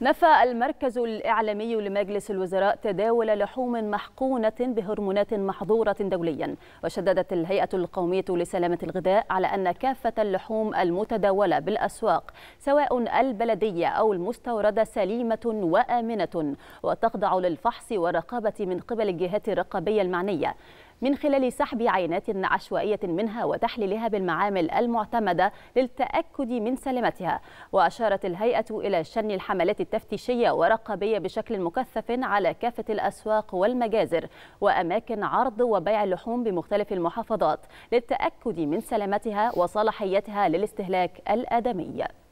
نفى المركز الإعلامي لمجلس الوزراء تداول لحوم محقونة بهرمونات محظورة دوليا وشددت الهيئة القومية لسلامة الغذاء على أن كافة اللحوم المتداولة بالأسواق سواء البلدية أو المستوردة سليمة وآمنة وتخضع للفحص والرقابة من قبل الجهات الرقابية المعنية من خلال سحب عينات عشوائية منها وتحليلها بالمعامل المعتمدة للتأكد من سلامتها وأشارت الهيئة إلى شن الحملات التفتيشية ورقابية بشكل مكثف على كافة الأسواق والمجازر وأماكن عرض وبيع اللحوم بمختلف المحافظات للتأكد من سلامتها وصلاحيتها للاستهلاك الآدمي